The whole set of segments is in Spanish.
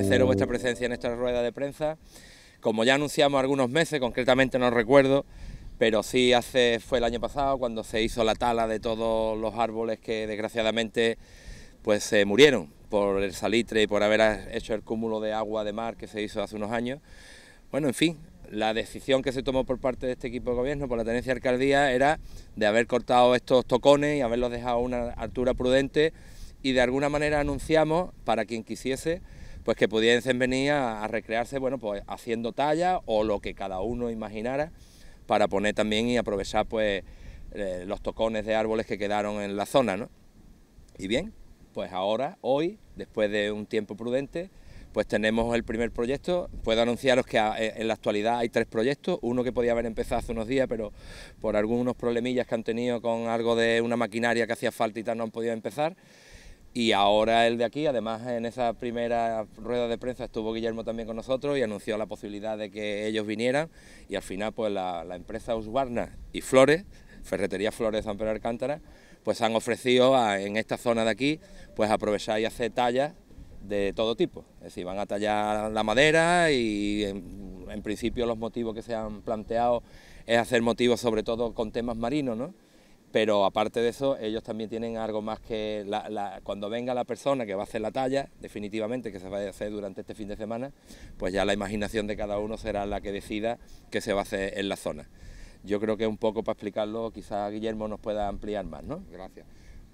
agradeceros vuestra uh. presencia en esta rueda de prensa. Como ya anunciamos algunos meses, concretamente no recuerdo, pero sí hace, fue el año pasado cuando se hizo la tala de todos los árboles que desgraciadamente pues se murieron por el salitre y por haber hecho el cúmulo de agua de mar que se hizo hace unos años. Bueno, en fin, la decisión que se tomó por parte de este equipo de gobierno, por la tenencia de alcaldía, era de haber cortado estos tocones y haberlos dejado a una altura prudente y de alguna manera anunciamos para quien quisiese pues que pudiesen venir a, recrearse, bueno, pues haciendo talla o lo que cada uno imaginara para poner también y aprovechar pues eh, los tocones de árboles que quedaron en la zona, ¿no? Y bien, pues ahora, hoy, después de un tiempo prudente, pues tenemos el primer proyecto. Puedo anunciaros que ah, eh, en la actualidad hay tres proyectos, uno que podía haber empezado hace unos días, pero por algunos problemillas que han tenido con algo de una maquinaria que hacía falta y tal no han podido empezar. Y ahora el de aquí, además en esa primera rueda de prensa estuvo Guillermo también con nosotros y anunció la posibilidad de que ellos vinieran y al final pues la, empresa Usbarna y Flores, Ferretería Flores de San Pedro Alcántara, pues han ofrecido en esta zona de aquí pues aprovechar y hacer tallas de todo tipo. Es decir, van a tallar la madera y en principio los motivos que se han planteado es hacer motivos sobre todo con temas marinos, ¿no? pero aparte de eso, ellos también tienen algo más que cuando venga la persona que va a hacer la talla, definitivamente, que se va a hacer durante este fin de semana, pues ya la imaginación de cada uno será la que decida qué se va a hacer en la zona. Yo creo que un poco para explicarlo, quizá Guillermo nos pueda ampliar más, ¿no? Gracias.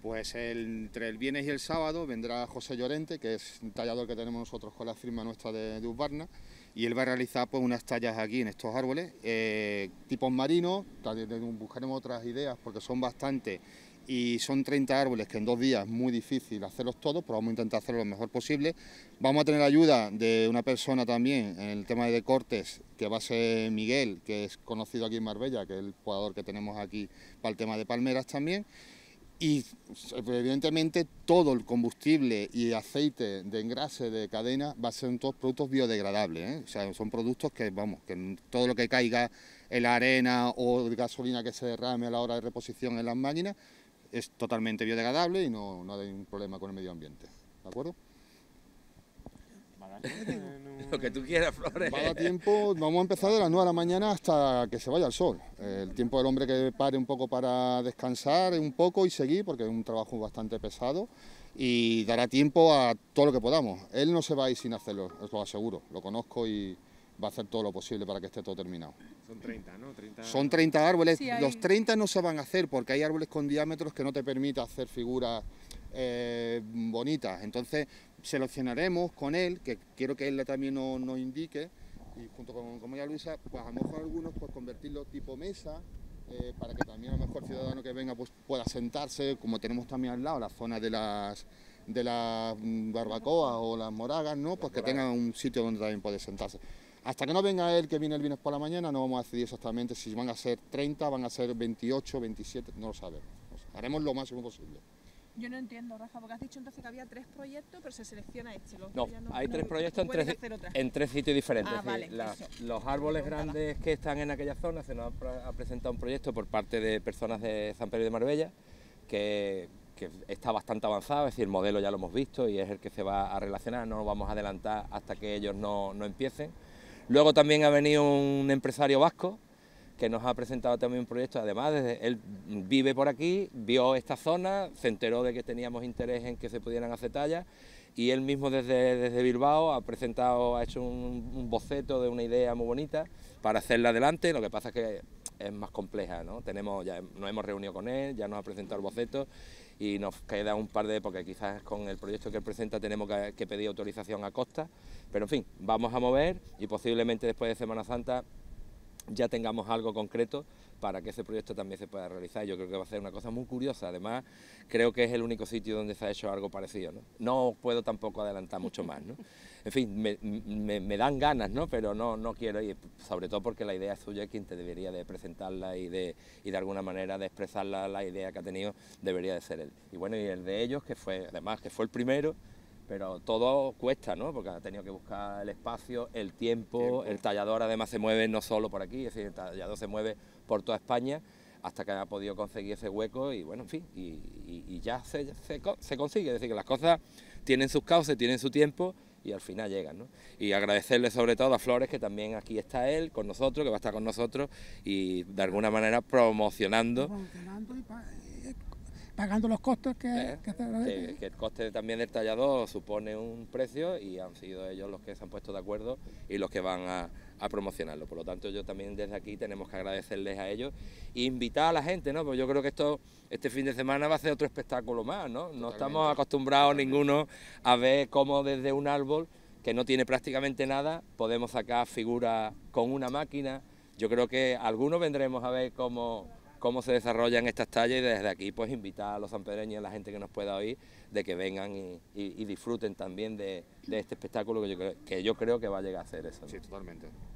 Pues entre el viernes y el sábado vendrá José Llorente, que es un tallador que tenemos nosotros con la firma nuestra de, de y él va a realizar pues unas tallas aquí en estos árboles, eh, tipos marinos, buscaremos otras ideas porque son bastantes y son 30 árboles que en dos días es muy difícil hacerlos todos, pero vamos a intentar hacerlo lo mejor posible. Vamos a tener ayuda de una persona también en el tema de cortes, que va a ser Miguel, que es conocido aquí en Marbella, que es el jugador que tenemos aquí para el tema de palmeras también y evidentemente todo el combustible y aceite de engrase de cadena va a ser todos productos biodegradables, ¿eh? o sea, son productos que, vamos, que todo lo que caiga en la arena o gasolina que se derrame a la hora de reposición en las máquinas es totalmente biodegradable y no, no hay ningún problema con el medio ambiente, ¿de acuerdo? Lo que tú quieras, Flores. Va a tiempo, vamos a empezar de las 9 de la mañana hasta que se vaya el sol. El tiempo del hombre que pare un poco para descansar un poco y seguir, porque es un trabajo bastante pesado, y dará tiempo a todo lo que podamos. Él no se va a ir sin hacerlo, os lo aseguro, lo conozco y va a hacer todo lo posible para que esté todo terminado. Son 30, ¿no? Son 30 árboles. Los 30 no se van a hacer porque hay árboles con diámetros que no te permiten hacer figuras eh, bonitas. Entonces, seleccionaremos con él, que quiero que él también nos, indique, y junto con, con María Luisa, pues a lo mejor algunos pues convertirlo tipo mesa, eh, para que también a lo mejor el ciudadano que venga pues, pueda sentarse, como tenemos también al lado la zona de las de mm, barbacoas o las moragas, ¿no? Pues que tenga un sitio donde también puede sentarse. Hasta que no venga él que viene el viernes por la mañana, no vamos a decidir exactamente si van a ser 30, van a ser 28, 27, no lo sabemos. haremos lo máximo posible. Yo no entiendo, Rafa, porque has dicho entonces que había tres proyectos, pero se selecciona este. no, hay tres proyectos en tres, en tres, sitios diferentes. Ah, los árboles grandes que están en aquella zona se nos ha, presentado un proyecto por parte de personas de San Pedro de Marbella que, que, está bastante avanzado, es decir, el modelo ya lo hemos visto y es el que se va a relacionar, no nos vamos a adelantar hasta que ellos no, empiecen. Luego también ha venido un empresario vasco que nos ha presentado también un proyecto, además él vive por aquí, vio esta zona, se enteró de que teníamos interés en que se pudieran hacer tallas y él mismo desde, desde Bilbao ha presentado, ha hecho un, boceto de una idea muy bonita para hacerla adelante, lo que pasa es que es más compleja, ¿no? Tenemos, ya nos hemos reunido con él, ya nos ha presentado el boceto y nos queda un par de, porque quizás con el proyecto que él presenta tenemos que pedir autorización a costa, pero en fin, vamos a mover y posiblemente después de Semana Santa ya tengamos algo concreto para que ese proyecto también se pueda realizar. Yo creo que va a ser una cosa muy curiosa. Además, creo que es el único sitio donde se ha hecho algo parecido. No, no puedo tampoco adelantar mucho más. ¿no? En fin, me, dan ganas, ¿no? pero no, no quiero ir, sobre todo porque la idea es suya quien te debería de presentarla y de, y de alguna manera de expresarla, la idea que ha tenido debería de ser él. Y bueno, y el de ellos, que fue, además, que fue el primero, pero todo cuesta, ¿no? Porque ha tenido que buscar el espacio, el tiempo, el tallador además se mueve no solo por aquí, es decir, el tallador se mueve por toda España hasta que ha podido conseguir ese hueco y bueno, en fin, y, ya se, se, consigue, es decir, que las cosas tienen sus causas, tienen su tiempo y al final llegan, ¿no? Y agradecerle sobre todo a Flores, que también aquí está él con nosotros, que va a estar con nosotros y de alguna manera promocionando pagando los costos que, eh, que, el coste también del tallador supone un precio y han sido ellos los que se han puesto de acuerdo y los que van a, promocionarlo. Por lo tanto, yo también desde aquí tenemos que agradecerles a ellos e invitar a la gente, ¿no? pues yo creo que esto este fin de semana va a ser otro espectáculo más, ¿no? No estamos acostumbrados ninguno a ver cómo desde un árbol que no tiene prácticamente nada podemos sacar figuras con una máquina. Yo creo que algunos vendremos a ver cómo cómo se desarrollan estas tallas y desde aquí pues invitar a los sanpedreños, a la gente que nos pueda oír, de que vengan y, disfruten también de, este espectáculo que yo, que yo creo que va a llegar a ser eso. Sí, totalmente.